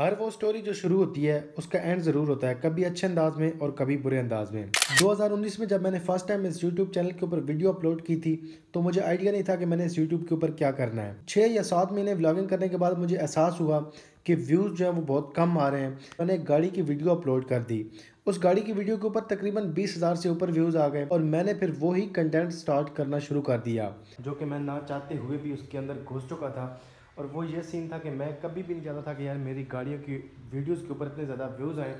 हर वो स्टोरी जो शुरू होती है उसका एंड ज़रूर होता है कभी अच्छे अंदाज में और कभी बुरे अंदाज में 2019 में जब मैंने फर्स्ट टाइम इस यूट्यूब चैनल के ऊपर वीडियो अपलोड की थी तो मुझे आइडिया नहीं था कि मैंने इस यूट्यूब के ऊपर क्या करना है छः या सात महीने व्लॉगिंग करने के बाद मुझे एहसास हुआ कि व्यूज़ जो है वो बहुत कम आ रहे हैं मैंने एक गाड़ी की वीडियो अपलोड कर दी उस गाड़ी की वीडियो के ऊपर तकरीबन बीस हज़ार से ऊपर व्यूज़ आ गए और मैंने फिर वही कंटेंट स्टार्ट करना शुरू कर दिया जो कि मैं ना चाहते हुए भी उसके अंदर घुस चुका था और वो ये सीन था कि मैं कभी भी नहीं चाहता था कि यार मेरी गाड़ियों की वीडियोज़ के ऊपर इतने ज़्यादा व्यूज़ आएँ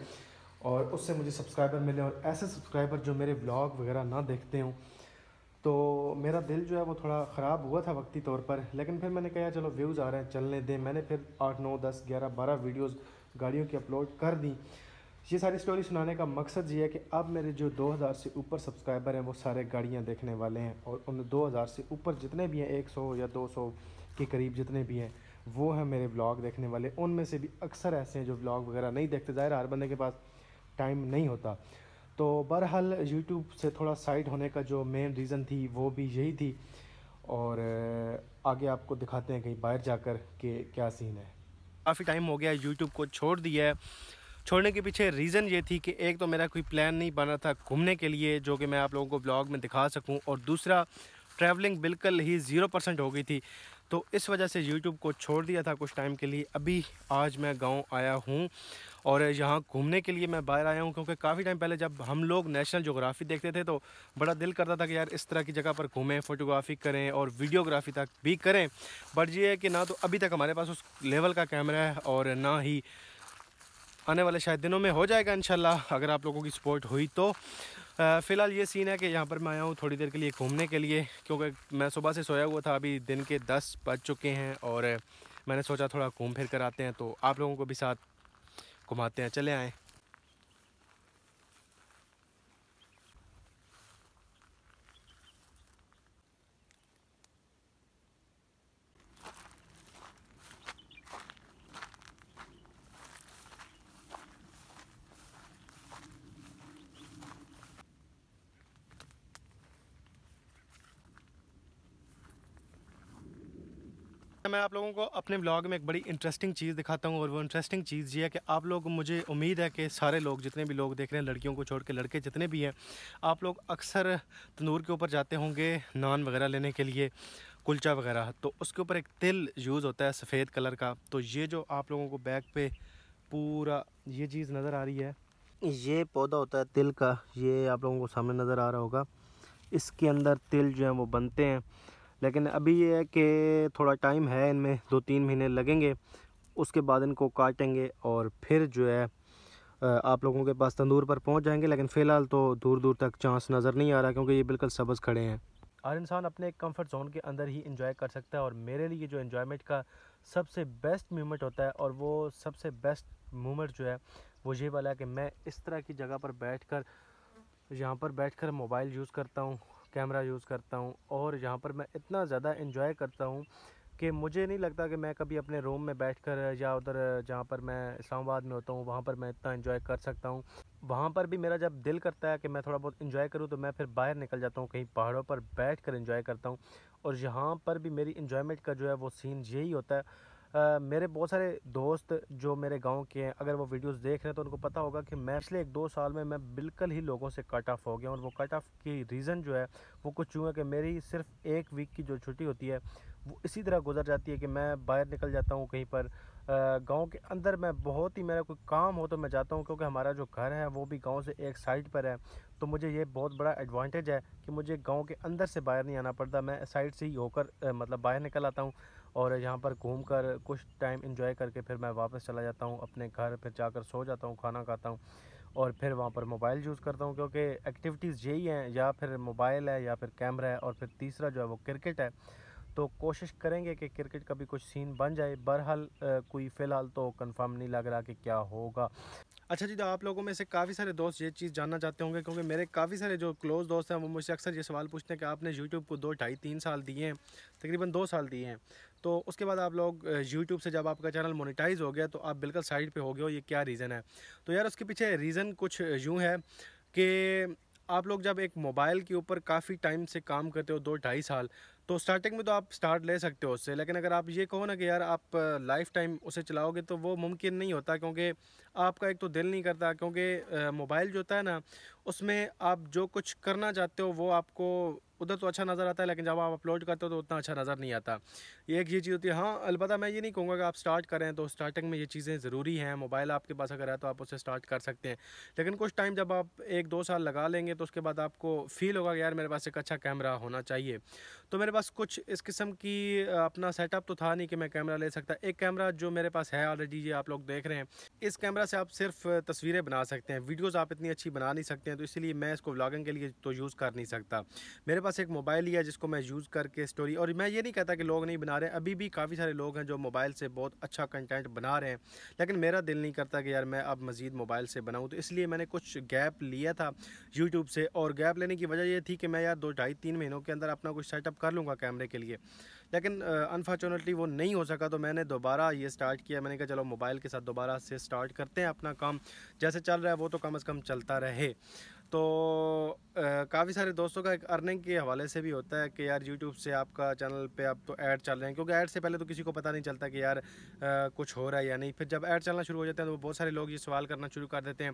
और उससे मुझे सब्सक्राइबर मिले और ऐसे सब्सक्राइबर जो मेरे ब्लॉग वगैरह ना देखते हों तो मेरा दिल जो है वो थोड़ा ख़राब हुआ था वक्ती तौर पर लेकिन फिर मैंने कहा चलो व्यूज़ आ रहे हैं चलने दें मैंने फिर आठ नौ दस ग्यारह बारह वीडियोज़ गाड़ियों की अपलोड कर दी ये सारी स्टोरी सुनाने का मकसद ये है कि अब मेरे जो 2000 से ऊपर सब्सक्राइबर हैं वो सारे गाड़ियाँ देखने वाले हैं और उन 2000 से ऊपर जितने भी हैं 100 या 200 के करीब जितने भी हैं वो हैं मेरे व्लॉग देखने वाले उनमें से भी अक्सर ऐसे हैं जो व्लॉग वगैरह नहीं देखते ज़ाहिर हर बंदे के पास टाइम नहीं होता तो बहरहाल यूट्यूब से थोड़ा साइड होने का जो मेन रीज़न थी वो भी यही थी और आगे आपको दिखाते हैं कहीं बाहर जाकर के क्या सीन है काफ़ी टाइम हो गया यूट्यूब को छोड़ दिया है छोड़ने के पीछे रीज़न ये थी कि एक तो मेरा कोई प्लान नहीं बना था घूमने के लिए जो कि मैं आप लोगों को ब्लॉग में दिखा सकूँ और दूसरा ट्रैवलिंग बिल्कुल ही ज़ीरो परसेंट हो गई थी तो इस वजह से यूट्यूब को छोड़ दिया था कुछ टाइम के लिए अभी आज मैं गांव आया हूँ और यहाँ घूमने के लिए मैं बाहर आया हूँ क्योंकि काफ़ी टाइम पहले जब हम लोग नेशनल जोग्राफी देखते थे तो बड़ा दिल करता था कि यार इस तरह की जगह पर घूमें फ़ोटोग्राफी करें और वीडियोग्राफी तक भी करें बट ये है कि ना तो अभी तक हमारे पास उस लेवल का कैमरा है और ना ही आने वाले शायद दिनों में हो जाएगा इन अगर आप लोगों की सपोर्ट हुई तो फ़िलहाल ये सीन है कि यहाँ पर मैं आया हूँ थोड़ी देर के लिए घूमने के लिए क्योंकि मैं सुबह से सोया हुआ था अभी दिन के दस बज चुके हैं और मैंने सोचा थोड़ा घूम फिर कर आते हैं तो आप लोगों को भी साथ घुमाते हैं चले आएँ तो मैं आप लोगों को अपने ब्लॉग में एक बड़ी इंटरेस्टिंग चीज़ दिखाता हूँ और वो इंटरेस्टिंग चीज़ ये है कि आप लोग मुझे उम्मीद है कि सारे लोग जितने भी लोग देख रहे हैं लड़कियों को छोड़ के लड़के जितने भी हैं आप लोग अक्सर तंदूर के ऊपर जाते होंगे नान वगैरह लेने के लिए कुलचा वगैरह तो उसके ऊपर एक तिल यूज़ होता है सफ़ेद कलर का तो ये जो आप लोगों को बैग पे पूरा ये चीज़ नज़र आ रही है ये पौधा होता है तिल का ये आप लोगों को सामने नज़र आ रहा होगा इसके अंदर तिल जो है वो बनते हैं लेकिन अभी ये है कि थोड़ा टाइम है इनमें दो तीन महीने लगेंगे उसके बाद इनको काटेंगे और फिर जो है आप लोगों के पास तंदूर पर पहुंच जाएंगे लेकिन फ़िलहाल तो दूर दूर तक चांस नज़र नहीं आ रहा क्योंकि ये बिल्कुल सबज़ खड़े हैं हर इंसान अपने कंफर्ट जोन के अंदर ही इंजॉय कर सकता है और मेरे लिए जो इन्जॉयमेंट का सबसे बेस्ट मोमेंट होता है और वो सबसे बेस्ट मोमेंट जो है वो ये वाला है कि मैं इस तरह की जगह पर बैठ कर यहाँ पर बैठ कर मोबाइल यूज़ करता हूँ कैमरा यूज़ करता हूँ और यहाँ पर मैं इतना ज़्यादा इन्जॉय करता हूँ कि मुझे नहीं लगता कि मैं कभी अपने रूम में बैठकर या उधर जहाँ पर मैं इस्लामाबाद में होता हूँ वहाँ पर मैं इतना इन्जॉय कर सकता हूँ वहाँ पर भी मेरा जब दिल करता है कि मैं थोड़ा बहुत एंजॉय करूँ तो मैं फिर बाहर निकल जाता हूँ कहीं पहाड़ों पर बैठ कर करता हूँ और यहाँ पर भी मेरी इन्जॉयमेंट का जो है वो सीन यही होता है आ, मेरे बहुत सारे दोस्त जो मेरे गांव के हैं अगर वो वीडियोस देख रहे हैं तो उनको पता होगा कि मैं पिछले एक दो साल में मैं बिल्कुल ही लोगों से कट ऑफ हो गया और वो कट ऑफ की रीज़न जो है वो कुछ यूँ है कि मेरी सिर्फ एक वीक की जो छुट्टी होती है वो इसी तरह गुजर जाती है कि मैं बाहर निकल जाता हूँ कहीं पर गांव के अंदर मैं बहुत ही मेरा कोई काम हो तो मैं जाता हूँ क्योंकि हमारा जो घर है वो भी गांव से एक साइड पर है तो मुझे ये बहुत बड़ा एडवांटेज है कि मुझे गांव के अंदर से बाहर नहीं आना पड़ता मैं साइड से ही होकर मतलब बाहर निकल आता हूँ और यहाँ पर घूम कर कुछ टाइम इंजॉय करके फिर मैं वापस चला जाता हूँ अपने घर फिर जाकर सो जाता हूँ खाना खाता हूँ और फिर वहाँ पर मोबाइल यूज़ करता हूँ क्योंकि एक्टिविटीज़ यही हैं या फिर मोबाइल है या फिर कैमरा है और फिर तीसरा जो है वो क्रिकेट है तो कोशिश करेंगे कि क्रिकेट का भी कुछ सीन बन जाए बहरहाल कोई फ़िलहाल तो कंफर्म नहीं लग रहा कि क्या होगा अच्छा जी तो आप लोगों में से काफ़ी सारे दोस्त ये चीज़ जानना चाहते होंगे क्योंकि मेरे काफ़ी सारे जो क्लोज़ दोस्त हैं वो मुझसे अक्सर ये सवाल पूछते हैं कि आपने यूट्यूब को दो ढाई तीन साल दिए हैं तकरीबन दो साल दिए हैं तो उसके बाद आप लोग यूट्यूब से जब आपका चैनल मोनिटाइज हो गया तो आप बिल्कुल साइड पर हो गए हो ये क्या रीज़न है तो यार उसके पीछे रीज़न कुछ यूँ है कि आप लोग जब एक मोबाइल के ऊपर काफ़ी टाइम से काम करते हो दो ढाई साल तो स्टार्टिंग में तो आप स्टार्ट ले सकते हो उससे लेकिन अगर आप ये कहो ना कि यार आप लाइफ टाइम उसे चलाओगे तो वो मुमकिन नहीं होता क्योंकि आपका एक तो दिल नहीं करता क्योंकि मोबाइल जो होता है ना उसमें आप जो कुछ करना चाहते हो वो आपको उधर तो अच्छा नज़र आता है लेकिन जब आप अपलोड करते हो तो उतना अच्छा नज़र नहीं आता ये एक ये चीज़ होती है हाँ अलबत्त मैं ये नहीं कहूँगा कि आप स्टार्ट करें तो स्टार्टिंग में ये चीज़ें ज़रूरी हैं मोबाइल आपके पास अगर है तो आप उसे स्टार्ट कर सकते हैं लेकिन कुछ टाइम जब आप एक दो साल लगा लेंगे तो उसके बाद आपको फील होगा कि यार मेरे पास एक अच्छा कैमरा होना चाहिए तो मेरे पास कुछ इस किस्म की अपना सेटअप तो था नहीं कि मैं कैमरा ले सकता एक कैमरा जो मेरे पास है ऑलरेडी ये आप लोग देख रहे हैं इस कैमरा से आप सिर्फ तस्वीरें बना सकते हैं वीडियोज़ आप इतनी अच्छी बना नहीं सकते हैं तो इसलिए मैं इसको व्लागिंग के लिए तो यूज़ कर नहीं सकता मेरे पास एक मोबाइल ही है जिसको मैं यूज़ करके स्टोरी और मैं ये नहीं कहता कि लोग नहीं बना रहे अभी भी काफ़ी सारे लोग हैं जो मोबाइल से बहुत अच्छा कंटेंट बना रहे हैं लेकिन मेरा दिल नहीं करता कि यार मैं अब मज़ीद मोबाइल से बनाऊँ तो इसलिए मैंने कुछ गैप लिया था यूट्यूब से और गैप लेने की वजह यह थी कि मैं यार दो ढाई तीन महीनों के अंदर अपना कुछ सेटअप कर लूँगा कैमरे के लिए लेकिन अनफॉर्चुनेटली वो नहीं हो सका तो मैंने दोबारा ये स्टार्ट किया मैंने कहा चलो मोबाइल के साथ दोबारा से स्टार्ट करते हैं अपना काम जैसे चल रहा है वो तो कम अज़ कम चलता रहे तो काफ़ी सारे दोस्तों का एक अर्निंग के हवाले से भी होता है कि यार यूट्यूब से आपका चैनल पे आप तो ऐड चल रहे हैं क्योंकि ऐड से पहले तो किसी को पता नहीं चलता कि यार आ, कुछ हो रहा है या नहीं फिर जब ऐड चलना शुरू हो जाते हैं तो बहुत सारे लोग ये सवाल करना शुरू कर देते हैं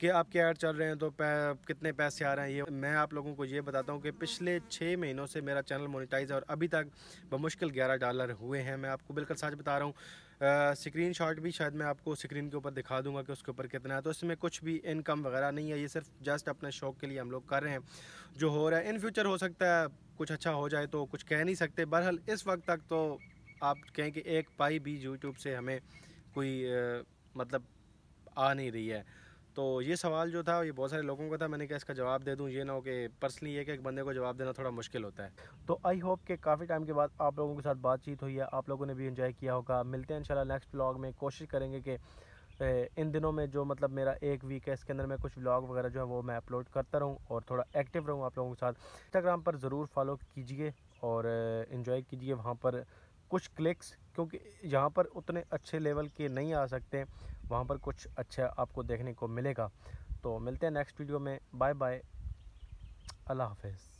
कि आपके ऐड चल रहे हैं तो पै, कितने पैसे आ रहे हैं ये मैं आप लोगों को ये बताता हूँ कि पिछले छः महीनों से मेरा चैनल मोनिटाइज है और अभी तक बमुश्किल ग्यारह डॉलर हुए हैं मैं आपको बिल्कुल सच बता रहा हूँ स्क्रीन शॉट भी शायद मैं आपको स्क्रीन के ऊपर दिखा दूंगा कि उसके ऊपर कितना है तो इसमें कुछ भी इनकम वगैरह नहीं है ये सिर्फ जस्ट अपने शौक के लिए हम लोग कर रहे हैं जो हो रहा है इन फ्यूचर हो सकता है कुछ अच्छा हो जाए तो कुछ कह नहीं सकते बहरहाल इस वक्त तक तो आप कहें कि एक पाई भी यूट्यूब से हमें कोई मतलब आ नहीं रही है तो ये सवाल जो था ये बहुत सारे लोगों का था मैंने कहा इसका जवाब दे दूँ ये ना हो कि पर्सनली ये कि एक बंदे को जवाब देना थोड़ा मुश्किल होता है तो आई होप कि काफ़ी टाइम के बाद आप लोगों के साथ बातचीत हुई है आप लोगों ने भी इन्जॉय किया होगा मिलते हैं इंशाल्लाह नेक्स्ट ब्लॉग में कोशिश करेंगे कि इन दिनों में जो मतलब मेरा एक वीक है इसके अंदर मैं कुछ व्लॉग वगैरह जो है वो मैं अपलोड करता रहूँ और थोड़ा एक्टिव रहूँ आप लोगों के साथ इंस्टाग्राम पर ज़रूर फॉलो कीजिए और इन्जॉय कीजिए वहाँ पर कुछ क्लिक्स क्योंकि यहाँ पर उतने अच्छे लेवल के नहीं आ सकते वहाँ पर कुछ अच्छा आपको देखने को मिलेगा तो मिलते हैं नेक्स्ट वीडियो में बाय बाय अल्लाह हाफिज़